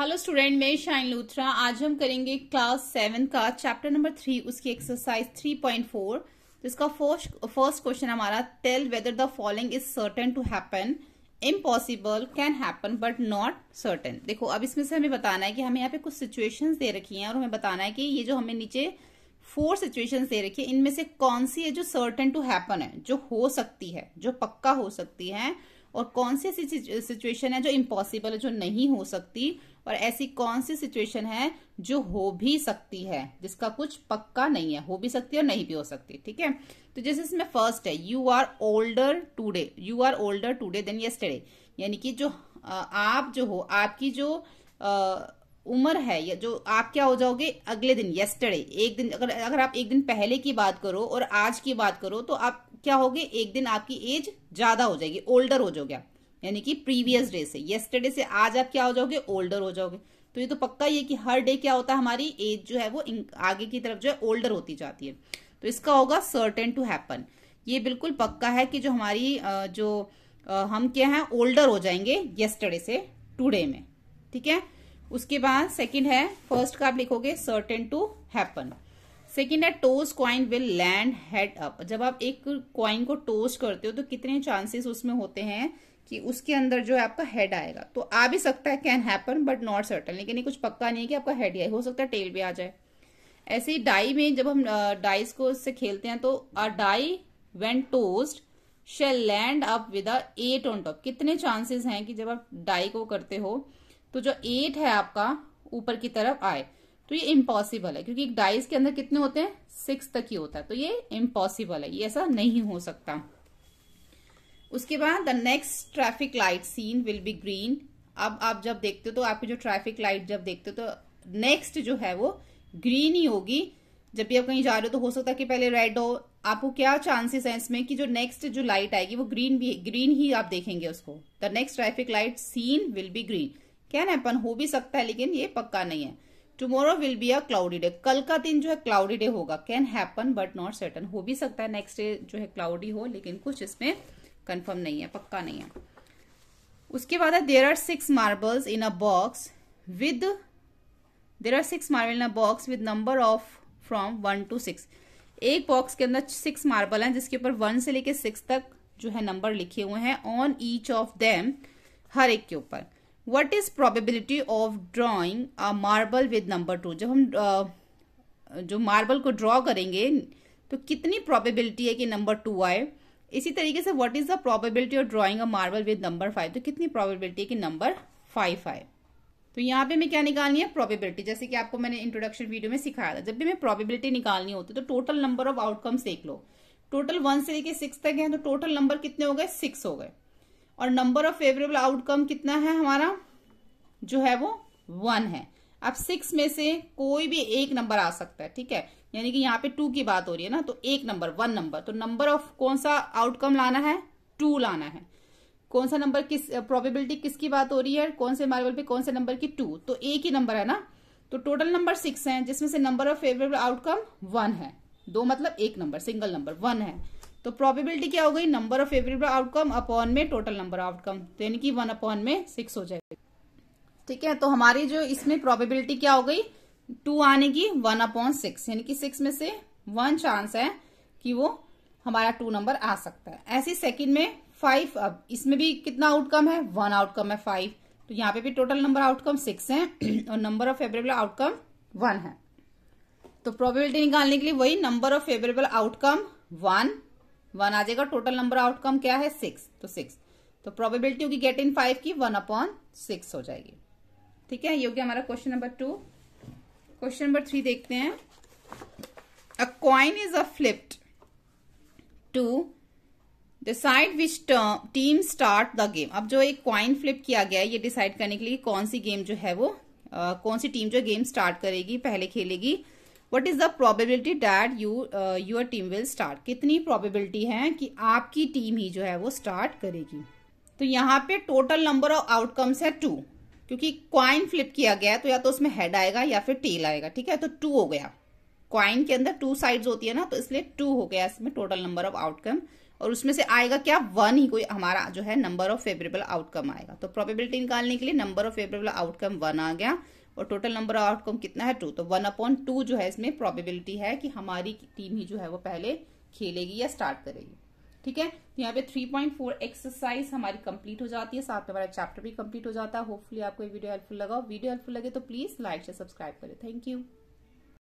hello student मैं शाइन लूथरा आज हम करेंगे क्लास सेवन का चैप्टर नंबर थ्री उसकी एक्सरसाइज थ्री पॉइंट फोर जिसका फर्स्ट फर्स्ट क्वेश्चन हमारा tell whether the following is certain to happen impossible can happen but not certain देखो अब इसमें से हमें बताना है कि हमें यहाँ पे कुछ सिचुएशन दे रखी हैं और हमें बताना है कि ये जो हमें नीचे फोर सिचुएशन दे रखी है इनमें से कौन सी है जो सर्टन टू हैपन है जो हो सकती है जो पक्का हो सकती है और कौन सी ऐसी सिचुएशन है जो इम्पॉसिबल है जो नहीं हो सकती और ऐसी कौन सी सिचुएशन है जो हो भी सकती है जिसका कुछ पक्का नहीं है हो भी सकती है और नहीं भी हो सकती ठीक है तो जैसे इसमें फर्स्ट है you are older today you are older today than yesterday यानी कि जो आप जो हो आपकी जो उम्र है या जो आप क्या हो जाओगे अगले दिन येस्टरडे एक दिन अगर अगर आप एक दिन पहले की बात करो और आज की बात करो तो आप क्या होगे एक दिन आपकी एज ज्यादा हो जाएगी ओल्डर हो जाओगे यानी कि प्रीवियस डे से येस्टरडे से आज आप क्या हो जाओगे ओल्डर हो जाओगे तो ये तो पक्का है कि हर डे क्या होता है हमारी एज जो है वो आगे की तरफ जो है ओल्डर होती जाती है तो इसका होगा सर्टेन टू हैपन ये बिल्कुल पक्का है कि जो हमारी जो हम क्या है ओल्डर हो जाएंगे येस्टरडे से टूडे में ठीक है उसके बाद सेकंड है फर्स्ट का आप लिखोगे सर्टेन टू हैपन सेकेंड है toss coin will land head up जब आप एक क्वाइन को टोस करते हो तो कितने चांसेस उसमें होते हैं कि उसके अंदर जो है आपका हेड आएगा तो आ भी सकता है can happen but not certain लेकिन ये कुछ पक्का नहीं है कि आपका हेड ही हो सकता है टेल भी आ जाए ऐसे ही डाई में जब हम डाइस को इससे खेलते हैं तो a die when tossed shall land up with eight on top कितने चांसेस हैं कि जब आप डाई को करते हो तो जो एट है आपका ऊपर की तरफ आए तो ये इम्पॉसिबल है क्योंकि एक डाइस के अंदर कितने होते हैं सिक्स तक ही होता है तो ये इम्पॉसिबल है ये ऐसा नहीं हो सकता उसके बाद the next traffic light seen will be green अब आप जब देखते हो तो आपकी जो ट्रैफिक लाइट जब देखते हो तो नेक्स्ट जो है वो ग्रीन ही होगी जब भी आप कहीं जा रहे हो तो हो सकता है कि पहले रेड हो आपको क्या चांसेस हैं इसमें कि जो नेक्स्ट जो लाइट आएगी वो ग्रीन भी ग्रीन ही आप देखेंगे उसको the next traffic light seen will be green can happen हो भी सकता है लेकिन ये पक्का नहीं है tomorrow will be a cloudy day कल का दिन जो है क्लाउडी डे होगा can happen but not certain हो भी सकता है नेक्स्ट डे जो है क्लाउडी हो लेकिन कुछ इसमें कंफर्म नहीं है पक्का नहीं है उसके बाद है there are six marbles in a box with there are six marble in a box with number of from one two six एक बॉक्स के अंदर सिक्स मार्बल हैं जिसके ऊपर वन से लेके सिक्स तक जो है नंबर लिखे हुए हैं ऑन ईच ऑफ देम हर एक के ऊपर what is probability of drawing a marble with number two जब हम जो मार्बल को ड्रॉ करेंगे तो कितनी प्रोबेबिलिटी है कि नंबर टू आए इसी तरीके से what is the probability of drawing a marble with number five तो कितनी प्रोबेबिलिटी है कि नंबर फाइव आए तो यहाँ पे मैं क्या निकालनी है प्रोबेबिलिटी जैसे कि आपको मैंने इंट्रोडक्शन वीडियो में सिखाया था जब भी मैं प्रोबेबिलिटी निकालनी होती तो टोटल नंबर ऑफ आउटकम्स देख लो टोटल वन से लेके सिक्स तक है तो टोटल नंबर कितने हो गए सिक्स हो गए और नंबर ऑफ फेवरेबल आउटकम कितना है हमारा जो है वो वन है अब सिक्स में से कोई भी एक नंबर आ सकता है ठीक है यानी कि यहाँ पे टू की बात हो रही है ना तो एक नंबर वन नंबर तो नंबर ऑफ कौन सा आउटकम लाना है टू लाना है कौन सा नंबर किस प्रोबेबिलिटी किसकी बात हो रही है कौन से मार्बल पे कौन से नंबर की टू तो एक ही नंबर है ना तो टोटल नंबर सिक्स है जिसमें से number of favourable outcome one है दो मतलब एक नंबर सिंगल नंबर वन है तो प्रोबेबिलिटी क्या हो गई number of favourable outcome upon में टोटल नंबर आउटकम तो यानी कि वन अपॉन में सिक्स हो जाएगा ठीक है तो हमारी जो इसमें प्रोबेबिलिटी क्या हो गई टू आने की वन अपॉन सिक्स यानी कि सिक्स में से वन चांस है कि वो हमारा टू नंबर आ सकता है ऐसी सेकंड में फाइव अब इसमें भी कितना आउटकम है वन आउटकम है फाइव तो यहाँ पे भी टोटल नंबर आउटकम सिक्स है और number of favourable outcome one है तो प्रोबेबिलिटी निकालने के लिए वही number of favourable outcome one one आ जाएगा टोटल नंबर आउटकम क्या है सिक्स तो सिक्स तो प्रोबेबिलिटी होगी गेट इन फाइव की वन अपॉन सिक्स हो जाएगी ठीक है योग्य हमारा question number two question number three देखते हैं a coin is a flipped to decide which team start the game अब जो एक क्वाइन फ्लिप किया गया है ये डिसाइड करने के लिए कौन सी गेम जो है वो Uh, कौन सी टीम जो गेम स्टार्ट करेगी पहले खेलेगी what is the probability that you your team will start कितनी प्रोबेबिलिटी है कि आपकी टीम ही जो है वो स्टार्ट करेगी तो यहाँ पे टोटल नंबर ऑफ आउटकम्स है टू क्योंकि क्वाइन फ्लिप किया गया है तो या तो उसमें हेड आएगा या फिर टेल आएगा ठीक है तो टू हो गया क्वाइन के अंदर टू साइड्स होती है ना तो इसलिए टू हो गया इसमें टोटल नंबर ऑफ आउटकम और उसमें से आएगा क्या वन ही कोई हमारा जो है नंबर ऑफ फेवरेबल आउटकम आएगा तो प्रोबेबिलिटी निकालने के लिए number of favourable outcome one आ गया और टोटल नंबर ऑफ आउटकम कितना है टू तो वन अपॉन टू जो है इसमें प्रोबेबिलिटी है कि हमारी टीम ही जो है वो पहले खेलेगी या स्टार्ट करेगी ठीक है तो यहाँ पे 3.4 एक्सरसाइज हमारी कंप्लीट हो जाती है साथ में हमारा चैप्टर भी कंप्लीट हो जाता है होपफुली आपको ये वीडियो हेल्पफुल लगा वीडियो हेल्पफुल लगे तो प्लीज लाइक से सब्सक्राइब करें थैंक यू